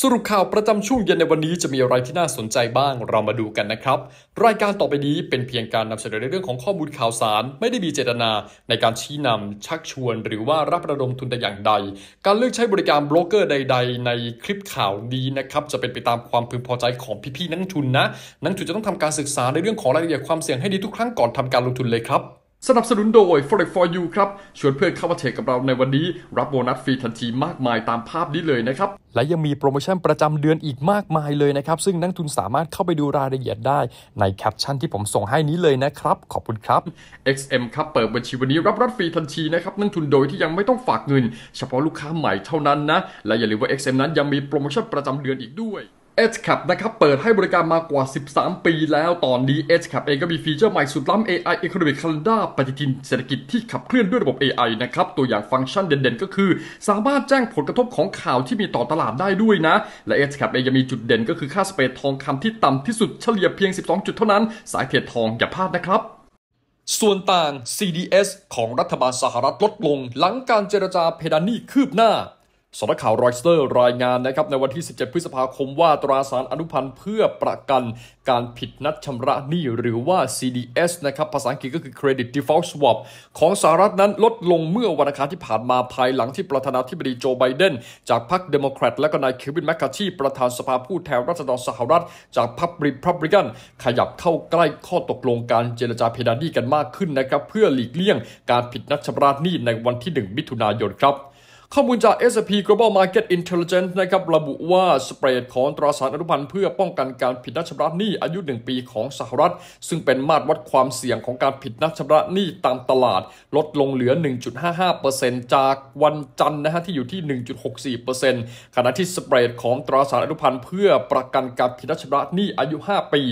สรุปข่าวประจำช่วงเย็นในวันนี้จะมีอะไรที่น่าสนใจบ้างเรามาดูกันนะครับรายการต่อไปนี้เป็นเพียงการนำเสนอในเรื่องของข้อมูลข่าวสารไม่ได้มีเจตนา ในการชี้นำชักชวน หรือว่ารับระดมทุนแต่อย่างใดการเลือกใช้บริการโบรกเกอร์ใด ๆ ในคลิปข่าวนี้นะครับจะเป็นไปตามความพึงพอใจของพี่ๆ นักทุนนะ นักทุนจะต้องทำการศึกษาในเรื่องของรายละเอียดความเสี่ยงให้ดีทุกครั้งก่อนทำการลงทุนเลยครับสนับสนุนโดย Forex for you ครับ ชวนเพื่อนเข้ามาเทรดกับเราในวันนี้ รับโบนัสฟรีทันทีมากมายตามภาพนี้เลยนะครับ และยังมีโปรโมชั่นประจำเดือนอีกมากมายเลยนะครับ ซึ่งนักทุนสามารถเข้าไปดูรายละเอียดได้ในแคปชั่นที่ผมส่งให้นี้เลยนะครับ ขอบคุณครับ XM ครับเปิดบัญชีวันนี้รับรับฟรีทันทีนะครับนักทุนโดยที่ยังไม่ต้องฝากเงิน เฉพาะลูกค้าใหม่เท่านั้นนะและอย่าลืมว่า XM นั้นยังมีโปรโมชั่นประจำเดือนอีกด้วยอชแคนะครับเปิดให้บริการมากว่า 13 ปีแล้วตอนนี้ h c a p เองก็มีฟีเจอร์ใหม่สุดล้ำ AI Economic Calendar ปฏิทินเศรษฐกิจที่ขับเคลื่อนด้วยระบบ AI นะครับ ตัวอย่างฟังก์ชันเด่นๆก็คือ สามารถแจ้งผลกระทบของข่าวที่มีต่อตลาดได้ด้วยนะ และอชแคเองยังมีจุดเด่นก็คือค่าสเปรดทองคำที่ต่ำที่สุดเฉลี่ยเพียง12จุดเท่านั้นสายเทรดทองอย่าพลาดนะครับส่วนต่าง CDS ของรัฐบาลสหรัฐลดลง หลังการเจรจาเพดานหนี้คืบหน้าสำนักข่าวรอยสเตอร์รายงานนะครับในวันที่ 17 พฤษภาคมว่าตราสารอนุพันธ์ เพื่อประกันการผิดนัดชำระหนี้หรือว่า CDS นะครับภาษาอังกฤษก็คือ Credit Default Swap ของสหรัฐนั้นลดลงเมื่อวันอังคารที่ผ่านมาภายหลังที่ประธานาธิบดีโจไบเดนจากพรรคเดโมแครต และก็นายเควินแมคคาชีประธานสภาผู้แทนราษฎรสหรัฐจากพรรคริพับริกันขยับเข้าใกล้ข้อตกลงการเจรจาเพดานหนี้กันมากขึ้นนะครับเพื่อหลีกเลี่ยง การผิดนัดชำระหนี้ในวันที่ 1 มิถุนายนครับข้อมูลจาก S&P Global Market Intelligence นะครับ ระบุว่า สเปรดของตราสารอนุพันธ์เพื่อป้องกันการผิดนัดชำระหนี้อายุ 1 ปีของสหรัฐ ซึ่งเป็นมาตรวัดความเสี่ยงของการผิดนัดชำระหนี้ตามตลาด ลดลงเหลือ 1.55%จากวันจันทร์นะฮะที่อยู่ที่ 1.64%ขณะที่สเปรดของตราสารอนุพันธ์เพื่อประกันการผิดนัดชำระหนี้อายุ5ปี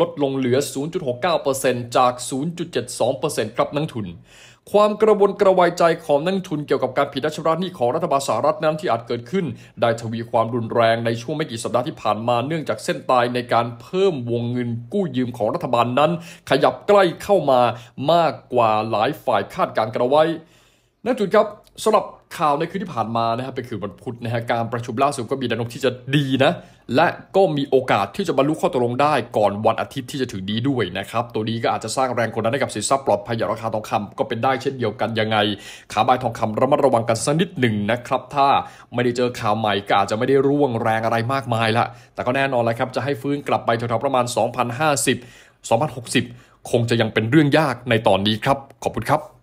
ลดลงเหลือ0.69%จาก 0.72%ครับนักทุนความกระวนกระวายใจของนักทุนเกี่ยวกับการผิดนัดชำระหนี้ของรัฐบาลสหรัฐนั้นที่อาจเกิดขึ้น ได้ทวีความรุนแรง ในช่วงไม่กี่สัปดาห์ที่ผ่านมาเนื่องจากเส้นตายในการเพิ่มวงเงินกู้ยืมของรัฐบาลนั้น ขยับใกล้เข้ามามากกว่าหลายฝ่ายคาดการณ์กระไว้นักจุนครับสำหรับข่าวในคืนที่ผ่านมานะครับเป็นคืนวันพุธนะฮะการประชุมล่าสุดก็มีแนวโน้มที่จะดีนะ และก็มีโอกาสที่จะบรรลุข้อตกลงได้ก่อนวันอาทิตย์ที่จะถึงดีด้วยนะครับตัวนี้ก็อาจจะสร้างแรงกดดันให้กับสินทรัพย์ปลอดภัยอย่างราคาทองคำ ก็เป็นได้เช่นเดียวกันยังไงขาบายทองคำระมัดระวังกันสักนิดหนึ่งนะครับถ้าไม่ได้เจอข่าวใหม่ก็อาจจะไม่ได้ร่วงแรงอะไรมากมายละแต่ก็แน่นอนแล้วครับจะให้ฟื้นกลับไปแถวๆประมาณ 2050 2060 คงจะยังเป็นเรื่องยากในตอนนี้ครับ ขอบคุณครับ